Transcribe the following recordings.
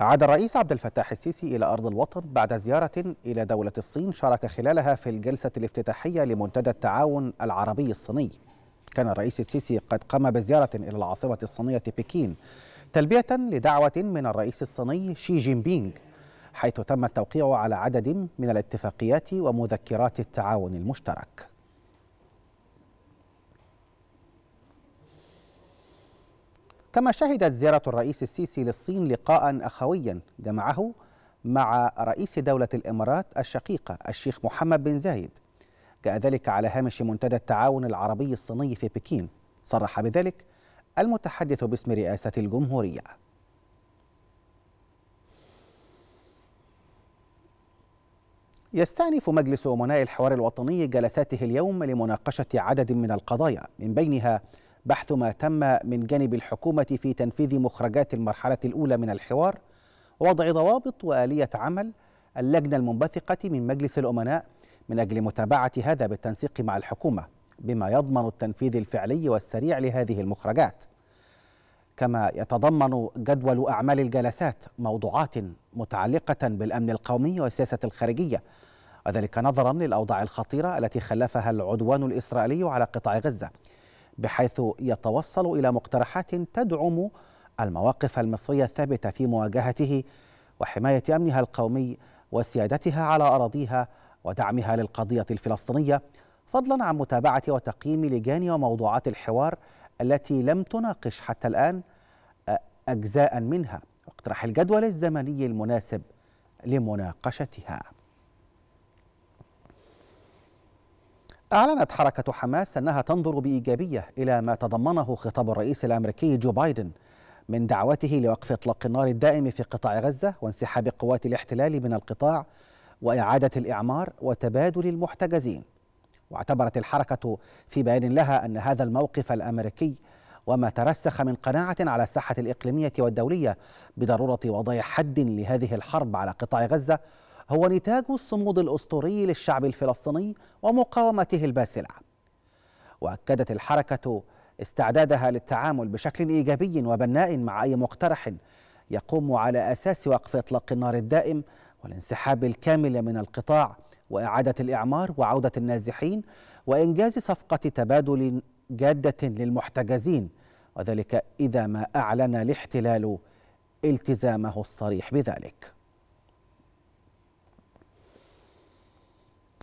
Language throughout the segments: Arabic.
عاد الرئيس عبد الفتاح السيسي إلى أرض الوطن بعد زيارة إلى دولة الصين شارك خلالها في الجلسة الافتتاحية لمنتدى التعاون العربي الصيني كان الرئيس السيسي قد قام بزيارة إلى العاصمة الصينية بكين تلبية لدعوة من الرئيس الصيني شي جين بينغ حيث تم التوقيع على عدد من الاتفاقيات ومذكرات التعاون المشترك كما شهدت زيارة الرئيس السيسي للصين لقاء أخويا جمعه مع رئيس دولة الإمارات الشقيقة الشيخ محمد بن زايد جاء ذلك على هامش منتدى التعاون العربي الصيني في بكين صرح بذلك المتحدث باسم رئاسة الجمهورية يستأنف مجلس أمناء الحوار الوطني جلساته اليوم لمناقشة عدد من القضايا من بينها بحث ما تم من جانب الحكومة في تنفيذ مخرجات المرحلة الأولى من الحوار ووضع ضوابط وآلية عمل اللجنة المنبثقة من مجلس الأمناء من أجل متابعة هذا بالتنسيق مع الحكومة بما يضمن التنفيذ الفعلي والسريع لهذه المخرجات كما يتضمن جدول أعمال الجلسات موضوعات متعلقة بالأمن القومي والسياسة الخارجية وذلك نظرا للأوضاع الخطيرة التي خلفها العدوان الإسرائيلي على قطاع غزة بحيث يتوصل إلى مقترحات تدعم المواقف المصرية الثابتة في مواجهته وحماية أمنها القومي وسيادتها على أراضيها ودعمها للقضية الفلسطينية فضلا عن متابعة وتقييم لجان وموضوعات الحوار التي لم تناقش حتى الآن آه، أجزاء منها واقتراح الجدول الزمني المناسب لمناقشتها أعلنت حركة حماس أنها تنظر بإيجابية إلى ما تضمنه خطاب الرئيس الأمريكي جو بايدن من دعوته لوقف إطلاق النار الدائم في قطاع غزة وانسحاب قوات الاحتلال من القطاع وإعادة الإعمار وتبادل المحتجزين واعتبرت الحركة في بيان لها أن هذا الموقف الأمريكي وما ترسخ من قناعة على الساحة الإقليمية والدولية بضرورة وضع حد لهذه الحرب على قطاع غزة هو نتاج الصمود الأسطوري للشعب الفلسطيني ومقاومته الباسلة وأكدت الحركة استعدادها للتعامل بشكل إيجابي وبناء مع أي مقترح يقوم على أساس وقف إطلاق النار الدائم والانسحاب الكامل من القطاع وإعادة الإعمار وعودة النازحين وإنجاز صفقة تبادل جادة للمحتجزين وذلك إذا ما أعلن الاحتلال التزامه الصريح بذلك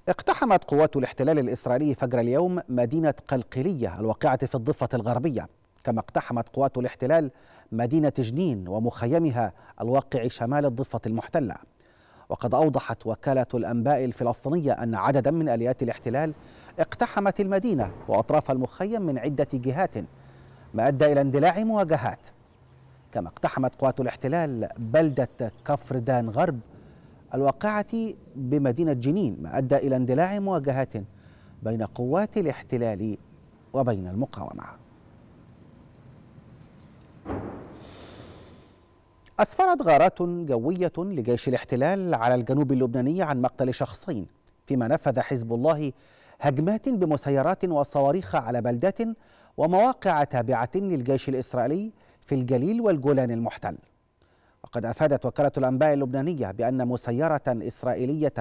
اقتحمت قوات الاحتلال الإسرائيلي فجر اليوم مدينة قلقلية الواقعة في الضفة الغربية كما اقتحمت قوات الاحتلال مدينة جنين ومخيمها الواقع شمال الضفة المحتلة وقد أوضحت وكالة الأنباء الفلسطينية أن عددا من آليات الاحتلال اقتحمت المدينة وأطراف المخيم من عدة جهات ما أدى إلى اندلاع مواجهات كما اقتحمت قوات الاحتلال بلدة كفر دان غرب الواقعة بمدينة جنين ما أدى إلى اندلاع مواجهات بين قوات الاحتلال وبين المقاومة أسفرت غارات جوية لجيش الاحتلال على الجنوب اللبناني عن مقتل شخصين فيما نفذ حزب الله هجمات بمسيرات وصواريخ على بلدات ومواقع تابعة للجيش الإسرائيلي في الجليل والجولان المحتل وقد أفادت وكالة الأنباء اللبنانية بأن مسيرة إسرائيلية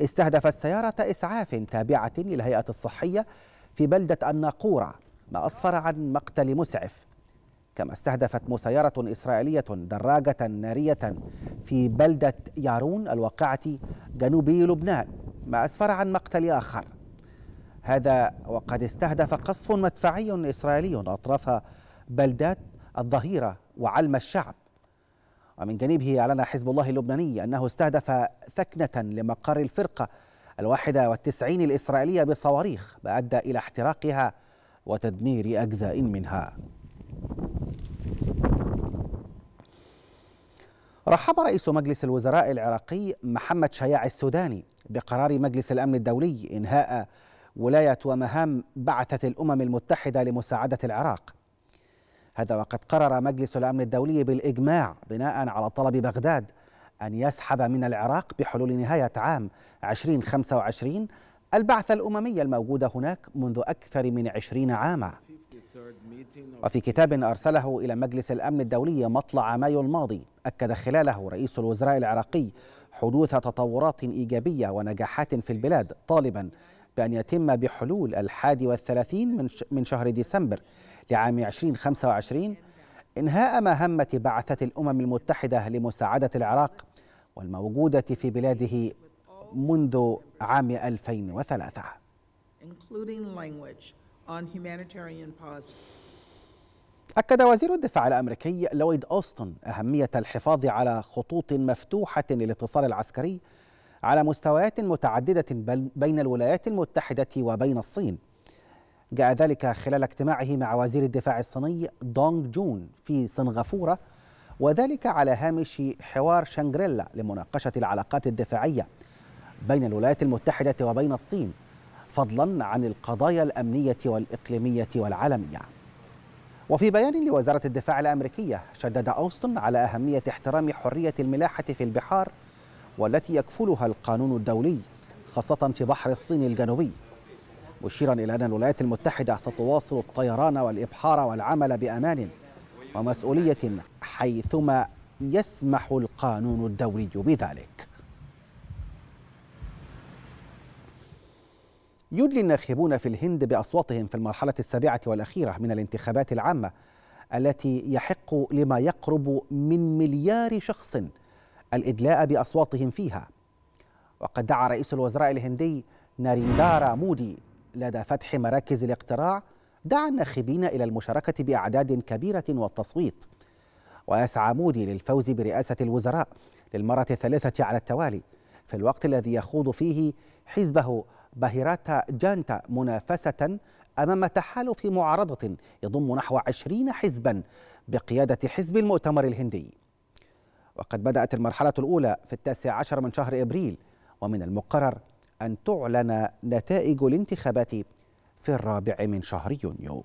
استهدفت سيارة إسعاف تابعة للهيئة الصحية في بلدة الناقورة ما أسفر عن مقتل مسعف كما استهدفت مسيرة إسرائيلية دراجة نارية في بلدة يارون الواقعة جنوبي لبنان ما أسفر عن مقتل آخر هذا وقد استهدف قصف مدفعي إسرائيلي أطراف بلدات الظهيرة وعلم الشعب ومن جانبه أعلن حزب الله اللبناني أنه استهدف ثكنة لمقر الفرقة الواحدة والتسعين الإسرائيلية بصواريخ ما أدى إلى احتراقها وتدمير أجزاء منها رحب رئيس مجلس الوزراء العراقي محمد شياع السوداني بقرار مجلس الأمن الدولي إنهاء ولاية ومهام بعثة الأمم المتحدة لمساعدة العراق هذا وقد قرر مجلس الأمن الدولي بالإجماع بناء على طلب بغداد أن يسحب من العراق بحلول نهاية عام 2025 البعثة الأممية الموجودة هناك منذ أكثر من عشرين عاما وفي كتاب أرسله إلى مجلس الأمن الدولي مطلع مايو الماضي أكد خلاله رئيس الوزراء العراقي حدوث تطورات إيجابية ونجاحات في البلاد طالبا بأن يتم بحلول الحادي والثلاثين من شهر ديسمبر لعام 2025 إنهاء مهمة بعثة الأمم المتحدة لمساعدة العراق والموجودة في بلاده منذ عام 2003 أكد وزير الدفاع الأمريكي لويد أوستن أهمية الحفاظ على خطوط مفتوحة للاتصال العسكري على مستويات متعددة بين الولايات المتحدة وبين الصين جاء ذلك خلال اجتماعه مع وزير الدفاع الصيني دونغ جون في سنغافورة وذلك على هامش حوار شانغريلا لمناقشة العلاقات الدفاعية بين الولايات المتحدة وبين الصين فضلا عن القضايا الأمنية والإقليمية والعالمية وفي بيان لوزارة الدفاع الأمريكية شدد أوستن على أهمية احترام حرية الملاحة في البحار والتي يكفلها القانون الدولي خاصة في بحر الصين الجنوبي مشيرا إلى أن الولايات المتحدة ستواصل الطيران والإبحار والعمل بأمان ومسؤولية حيثما يسمح القانون الدولي بذلك يدلي الناخبون في الهند بأصواتهم في المرحلة السابعة والأخيرة من الانتخابات العامة التي يحق لما يقرب من مليار شخص الإدلاء بأصواتهم فيها وقد دعا رئيس الوزراء الهندي ناريندارا مودي لدى فتح مراكز الاقتراع دعا الناخبين إلى المشاركة بأعداد كبيرة والتصويت ويسعى مودي للفوز برئاسة الوزراء للمرة الثالثة على التوالي في الوقت الذي يخوض فيه حزبه باهيراتا جانتا منافسة أمام تحالف معارضة يضم نحو عشرين حزبا بقيادة حزب المؤتمر الهندي وقد بدأت المرحلة الأولى في التاسع عشر من شهر إبريل ومن المقرر أن تعلن نتائج الانتخابات في الرابع من شهر يونيو